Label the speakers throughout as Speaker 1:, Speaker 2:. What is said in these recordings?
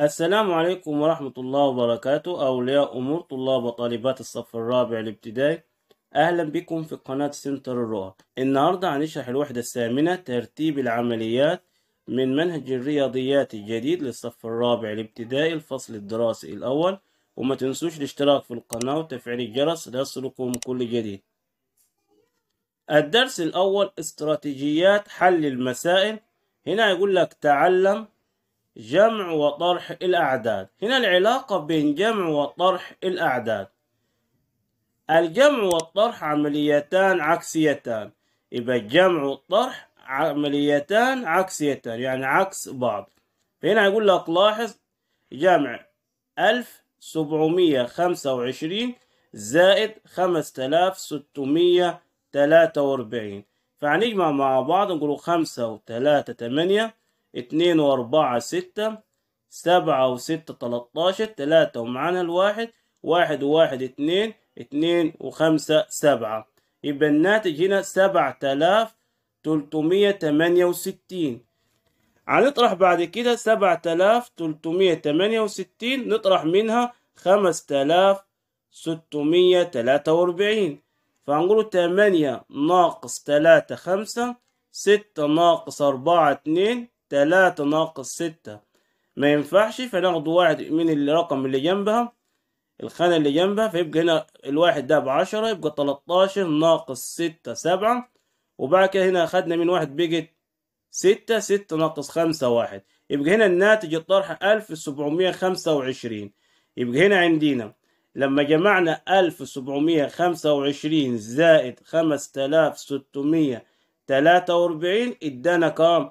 Speaker 1: السلام عليكم ورحمة الله وبركاته أولياء أمور طلاب وطالبات الصف الرابع الابتدائي أهلا بكم في قناة سنتر الرؤى النهاردة هنشرح الوحدة الثامنة ترتيب العمليات من منهج الرياضيات الجديد للصف الرابع الابتدائي الفصل الدراسي الأول وما تنسوش الاشتراك في القناة وتفعيل الجرس ليصلكم كل جديد الدرس الأول استراتيجيات حل المسائل هنا يقول لك تعلم جمع وطرح الأعداد هنا العلاقة بين جمع وطرح الأعداد الجمع والطرح عمليتان عكسيتان يبقى الجمع والطرح عمليتان عكسيتان يعني عكس بعض فهنا يقول لك لاحظ جمع ألف سبعمية خمسة وعشرين زائد خمسة ستمية تلاتة وأربعين فهنجمع مع بعض نقول خمسة وتلاتة تمانية اتنين واربعة ستة سبعة وستة تلاتاشر تلاتة ومعانا الواحد واحد وواحد اتنين اتنين وخمسة سبعة يبقى الناتج هنا سبعة تلاف تلتمية تمانية وستين هنطرح بعد كده سبعة تلاف تلتمية تمانية وستين نطرح منها خمس تلاف ستمية تلاتة وأربعين فهنقول تمانية ناقص تلاتة خمسة ستة ناقص أربعة اتنين تلاتة ناقص ستة ما ينفعش فناخد واحد من الرقم اللي جنبها الخانة اللي جنبها فيبقى هنا الواحد ده بعشرة يبقى تلاتاشر ناقص ستة سبعة وبعد كده هنا أخدنا من واحد بقت ستة ستة ناقص خمسة واحد يبقى هنا الناتج الطرح ألف سبعمية خمسة وعشرين يبقى هنا عندنا لما جمعنا ألف سبعمية خمسة وعشرين زائد خمس تلاف ستمية تلاتة وأربعين ادانا كام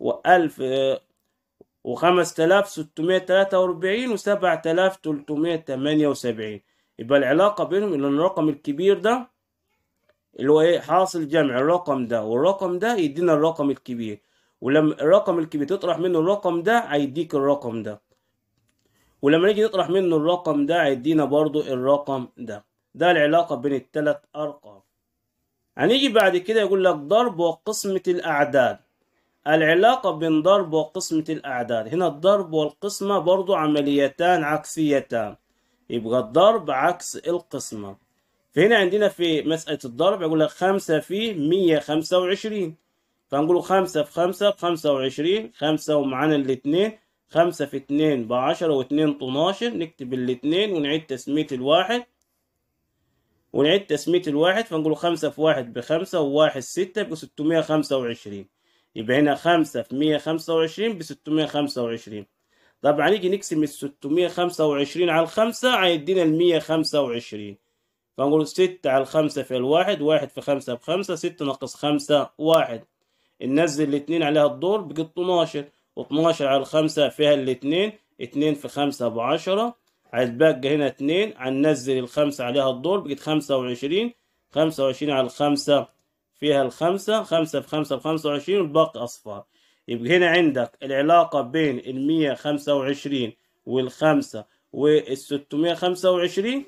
Speaker 1: وألف 1000 و5643 تلاتة وأربعين وسبعة تمانية وسبعين يبقى العلاقة بينهم إن الرقم الكبير ده اللي هو إيه حاصل جمع الرقم ده والرقم ده يدينا الرقم الكبير ولما الرقم الكبير تطرح منه الرقم ده هيديك الرقم ده ولما نيجي نطرح منه الرقم ده هيدينا برضو الرقم ده ده العلاقة بين التلات أرقام هنيجي بعد كده يقول لك ضرب وقسمة الأعداد العلاقة بين ضرب وقسمة الأعداد هنا الضرب والقسمة برضو عمليتان عكسيتان يبقى الضرب عكس القسمة فهنا عندنا في مسألة الضرب يقول لك خمسة في مية خمسة وعشرين فنقول خمسة في خمسة بخمسة وعشرين خمسة ومعانا الاتنين خمسة في اتنين بعشرة واتنين طناشر نكتب الاتنين ونعيد تسمية الواحد ونعيد تسمية الواحد فنقول خمسة في واحد بخمسة وواحد ستة بستمية خمسة وعشرين يبقى هنا خمسة في مية خمسة وعشرين بستمية خمسة وعشرين طبعا يعني نيجي نقسم الستمية خمسة وعشرين على الخمسة هيدينا المية خمسة وعشرين فنقول ستة على الخمسة في الواحد واحد في خمسة بخمسة ستة ناقص خمسة واحد ننزل الاتنين عليها الدور بقى اتناشر واتناشر على الخمسة فيها الاتنين اتنين في خمسة بعشرة هتبقى هنا اتنين هننزل الخمسة عليها الدور بقت خمسة وعشرين خمسة وعشرين على الخمسة فيها الخمسة خمسة في خمسة بخمسة وعشرين والباقي أصفار يبقى هنا عندك العلاقة بين المية خمسة وعشرين والخمسة والستمية خمسة وعشرين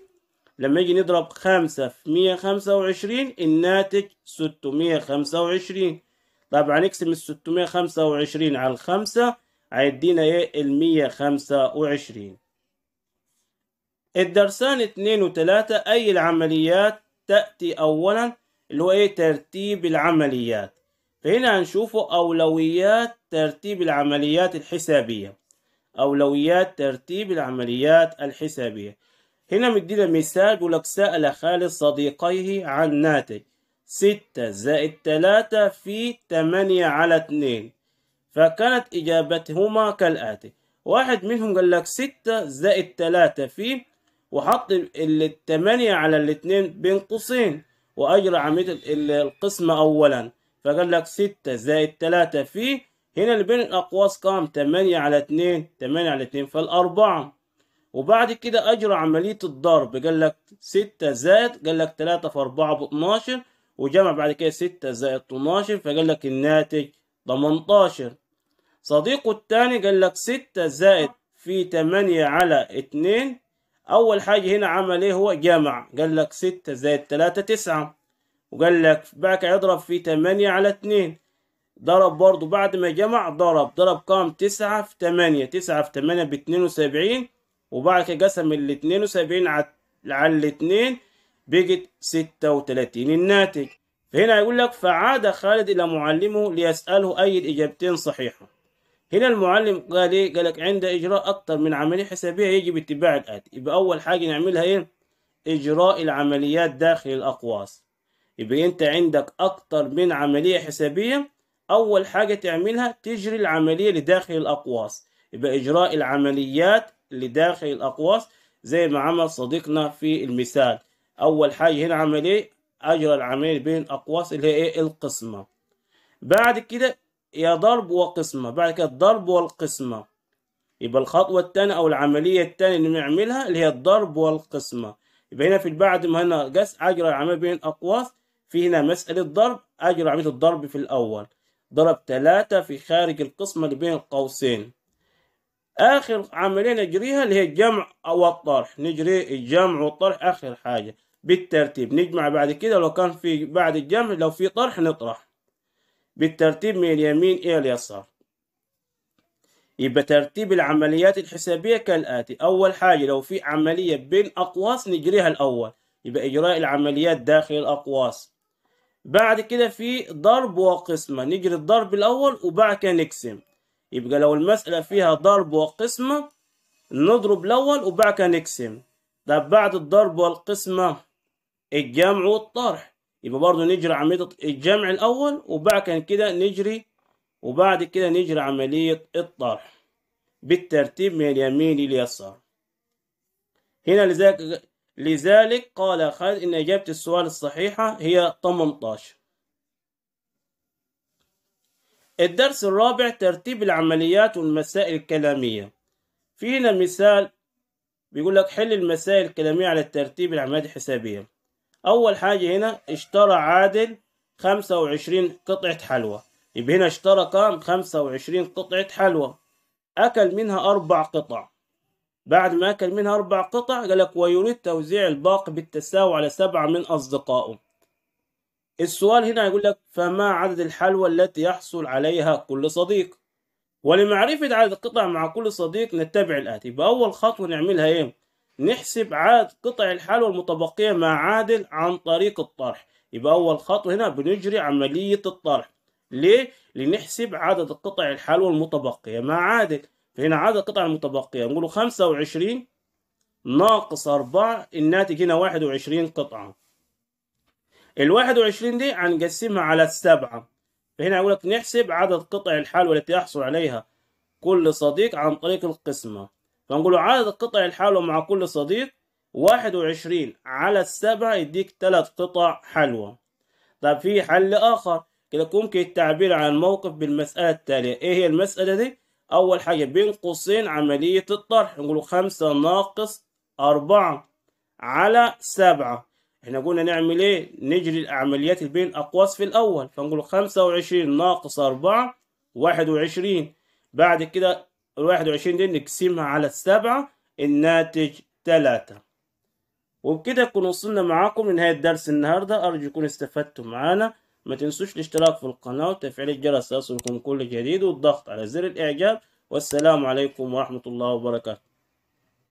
Speaker 1: لما يجي نضرب خمسة في مية خمسة وعشرين الناتج ستمية خمسة وعشرين طبعا نقسم الستمية خمسة وعشرين على الخمسة هيدينا ايه المية خمسة وعشرين الدرسان اتنين وتلاتة أي العمليات تأتي أولا اللي هو ايه ترتيب العمليات فهنا هنشوفه أولويات ترتيب العمليات الحسابية أولويات ترتيب العمليات الحسابية هنا مدينا مثال بيقول لك سأل خالد صديقيه عن ناتج ستة زائد تلاتة في تمانية على اتنين فكانت إجابتهما كالآتي واحد منهم قال لك ستة زائد تلاتة في وحط التمانية على الاتنين بين قوسين وأجرى عملية القسمة أولا فقال لك ستة زائد تلاتة فيه هنا اللي بين الأقواس كام تمانية على اتنين تمانية على اتنين فالأربعة وبعد كده أجرى عملية الضرب قال لك ستة زائد قال لك تلاتة في أربعة باتناشر وجمع بعد كده ستة زائد اتناشر فقال لك الناتج تمنتاشر صديقه التاني قال لك ستة زائد في تمانية على اتنين أول حاجة هنا عمل إيه هو جمع قال لك ستة زائد تلاتة تسعة وقال لك بعد يضرب في تمانية على اتنين ضرب برضو بعد ما جمع ضرب ضرب كام تسعة في تمانية تسعة في تمانية باتنين وسبعين وبعد كده قسم الاتنين وسبعين على الاتنين بقت ستة وتلاتين الناتج فهنا يقول لك فعاد خالد إلى معلمه ليسأله أي الإجابتين صحيحة هنا المعلم قال ايه قال لك عند اجراء اكتر من عمليه حسابيه يجب اتباع الاتي يبقى اول حاجه نعملها ايه اجراء العمليات داخل الاقواس يبقى انت عندك اكتر من عمليه حسابيه اول حاجه تعملها تجري العمليه لداخل الاقواس يبقى اجراء العمليات لداخل الاقواس زي ما عمل صديقنا في المثال اول حاجه هنا عملية اجرى العمليه بين الاقواس اللي هي ايه القسمه بعد كده يا ضرب وقسمة بعد كده الضرب والقسمة يبقى الخطوة التانية أو العملية التانية اللي بنعملها اللي هي الضرب والقسمة يبقى هنا في بعد ما هنا جس أجرى العملية بين أقواس في هنا مسألة ضرب أجرى عملية الضرب في الأول ضرب تلاتة في خارج القسمة اللي بين القوسين آخر عملية نجريها اللي هي الجمع والطرح نجري الجمع والطرح آخر حاجة بالترتيب نجمع بعد كده لو كان في بعد الجمع لو في طرح نطرح بالترتيب من اليمين إلى اليسار يبقى ترتيب العمليات الحسابية كالآتي أول حاجة لو في عملية بين أقواس نجريها الأول يبقى إجراء العمليات داخل الأقواس بعد كده في ضرب وقسمة نجري الضرب الأول وبعد كده نقسم يبقى لو المسألة فيها ضرب وقسمة نضرب الأول وبعد كده نقسم طب بعد الضرب والقسمة الجمع والطرح يبقى برضه نجري عملية الجمع الأول وبعد كده نجري وبعد كده نجري عملية الطرح بالترتيب من اليمين لليسار هنا لذلك لذلك قال خالد إن إجابة السؤال الصحيحة هي 18 الدرس الرابع ترتيب العمليات والمسائل الكلامية فينا مثال بيقول لك حل المسائل الكلامية على الترتيب العمليات الحسابية أول حاجة هنا اشترى عادل خمسة وعشرين قطعة حلوى يبقى هنا اشترى كام خمسة وعشرين قطعة حلوى أكل منها أربع قطع بعد ما أكل منها أربع قطع قال لك ويريد توزيع الباقي بالتساوي على سبعة من أصدقائه السؤال هنا يقول لك فما عدد الحلوى التي يحصل عليها كل صديق ولمعرفة عدد القطع مع كل صديق نتبع الآتي يبقى أول خطوة نعملها إيه نحسب عاد قطع الحلوى المتبقية مع عادل عن طريق الطرح يبقى أول خطوة هنا بنجري عملية الطرح ليه؟ لنحسب عدد قطع الحلوى المتبقية مع عادل فهنا عدد القطع المتبقية نقوله خمسة وعشرين ناقص أربعة الناتج هنا واحد وعشرين قطعة الواحد وعشرين دي هنقسمها على السبعة فهنا يقول لك نحسب عدد قطع الحلوى التي يحصل عليها كل صديق عن طريق القسمة فنقول عدد القطع الحلوى مع كل صديق واحد وعشرين على السبعة يديك تلات قطع حلوى طب في حل آخر كده يمكن التعبير عن الموقف بالمسألة التالية إيه هي المسألة دي؟ أول حاجة بين قوسين عملية الطرح نقول خمسة ناقص أربعة على سبعة احنا قلنا نعمل ايه نجري العمليات بين الأقواس في الأول فنقول خمسة وعشرين ناقص أربعة واحد وعشرين بعد كده الواحد وعشرين دي نقسمها على السبعة الناتج تلاتة وبكده يكون وصلنا معاكم لنهاية درس النهاردة أرجو يكون استفدتم معانا ما تنسوش الاشتراك في القناة وتفعيل الجرس ليصلكم كل جديد والضغط على زر الإعجاب والسلام عليكم ورحمة الله وبركاته